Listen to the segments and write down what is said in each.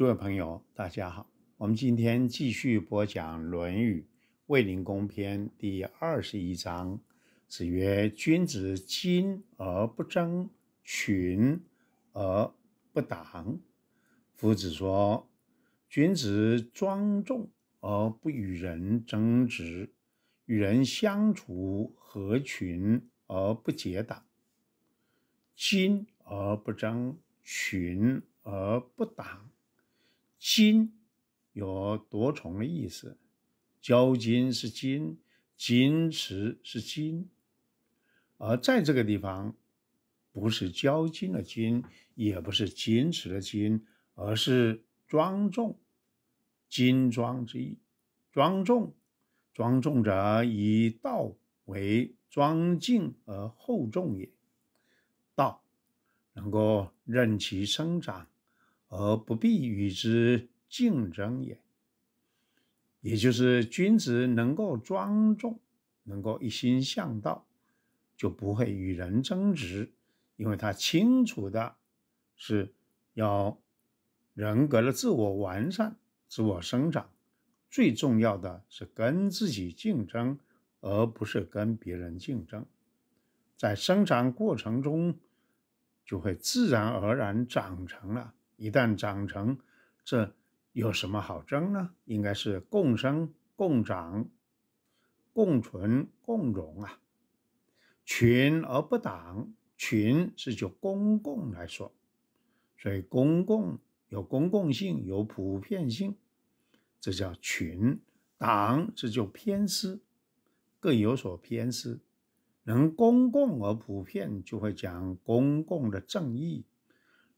各位朋友，大家好！我们今天继续播讲《论语·卫灵公篇》第二十一章。子曰：“君子精而不争，群而不党。”夫子说：“君子庄重而不与人争执，与人相处合群而不结党。精而不争，群而不党。”金有多重的意思，交金是金，金持是金，而在这个地方，不是交金的金，也不是金持的金，而是庄重，金庄之意。庄重，庄重者以道为庄敬而厚重也。道能够任其生长。而不必与之竞争也，也就是君子能够庄重，能够一心向道，就不会与人争执，因为他清楚的是要人格的自我完善、自我生长。最重要的是跟自己竞争，而不是跟别人竞争，在生长过程中就会自然而然长成了。一旦长成，这有什么好争呢？应该是共生、共长、共存、共荣啊！群而不党，群是就公共来说，所以公共有公共性，有普遍性，这叫群；党这就偏私，各有所偏私。能公共而普遍，就会讲公共的正义。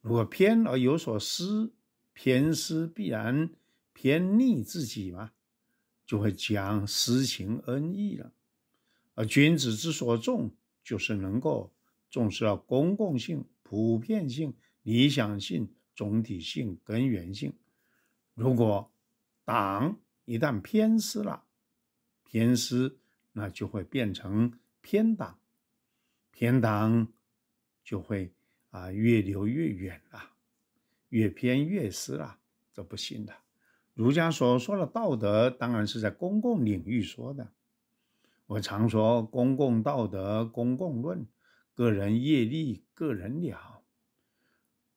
如果偏而有所思，偏思必然偏逆自己嘛，就会讲私情恩义了。而君子之所重，就是能够重视到公共性、普遍性、理想性、总体性、根源性。如果党一旦偏私了，偏私那就会变成偏党，偏党就会。啊，越流越远了，越偏越私了，这不行的。儒家所说的道德，当然是在公共领域说的。我常说，公共道德、公共论，个人业力、个人了。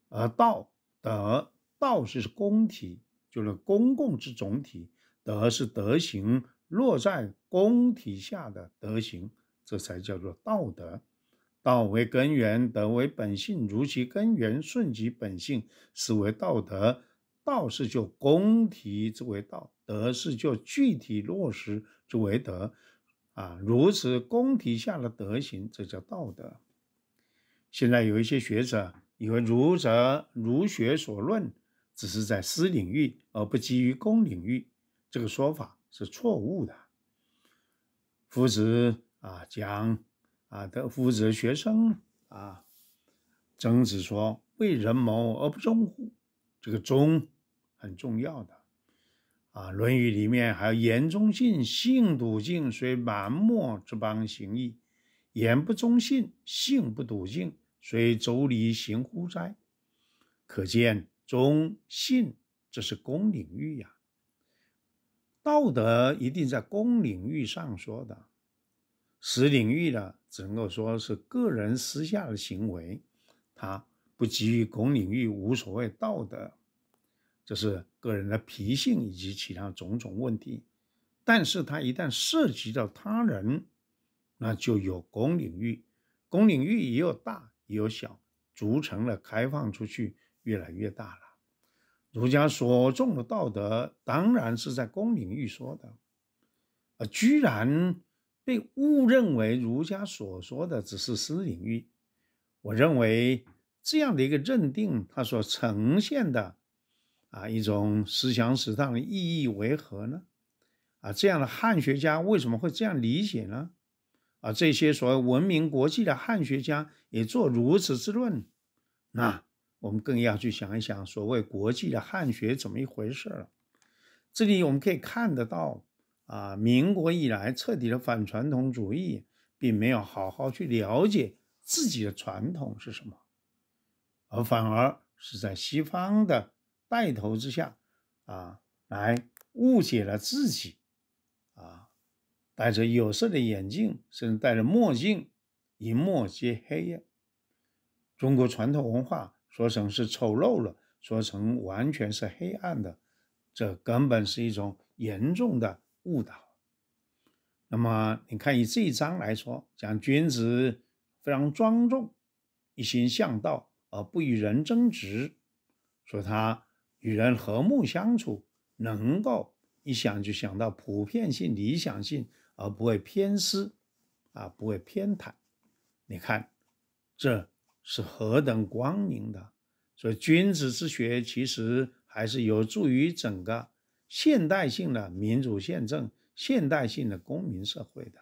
而道德，道是公体，就是公共之总体；德是德行，落在公体下的德行，这才叫做道德。道为根源，德为本性。如其根源，顺其本性，是为道德。道是就公体之为道，德是就具体落实之为德。啊，如此公体下的德行，这叫道德。现在有一些学者以为儒者儒学所论只是在私领域，而不基于公领域，这个说法是错误的。夫子啊，讲。啊，他夫子学生啊，曾子说：“为人谋而不忠乎？”这个忠很重要的啊，《论语》里面还有“言忠信，信笃敬”，虽蛮貊之邦，行义；“言不忠信，信不笃敬”，虽周礼，行乎哉？可见忠信这是公领域呀，道德一定在公领域上说的。私领域呢，只能够说是个人私下的行为，他不基于公领域无所谓道德，这是个人的脾性以及其他种种问题。但是他一旦涉及到他人，那就有公领域，公领域也有大也有小，逐层的开放出去，越来越大了。儒家所重的道德当然是在公领域说的，啊，居然。被误认为儒家所说的只是私领域，我认为这样的一个认定，它所呈现的啊一种思想史上的意义为何呢？啊，这样的汉学家为什么会这样理解呢？啊，这些所谓文明国际的汉学家也做如此之论，那我们更要去想一想，所谓国际的汉学怎么一回事了。这里我们可以看得到。啊，民国以来彻底的反传统主义，并没有好好去了解自己的传统是什么，而反而是在西方的带头之下，啊，来误解了自己，啊，戴着有色的眼镜，甚至戴着墨镜，以墨揭黑中国传统文化说成是丑陋了，说成完全是黑暗的，这根本是一种严重的。误导。那么，你看以这一章来说，讲君子非常庄重，一心向道，而不与人争执，说他与人和睦相处，能够一想就想到普遍性、理想性，而不会偏私，啊，不会偏袒。你看，这是何等光明的！所以，君子之学其实还是有助于整个。现代性的民主宪政，现代性的公民社会的，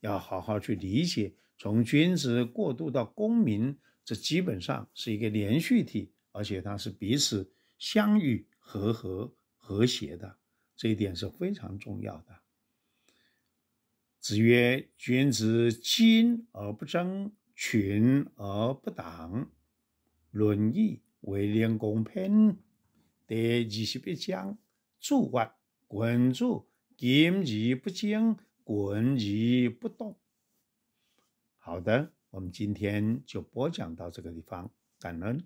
要好好去理解。从君子过渡到公民，这基本上是一个连续体，而且它是彼此相遇、和合、和谐的，这一点是非常重要的。子曰：“君子精而不争，群而不党。”《论义·为廉公平第二十一章。住万滚住，坚而不僵，滚而不动。好的，我们今天就播讲到这个地方，感恩。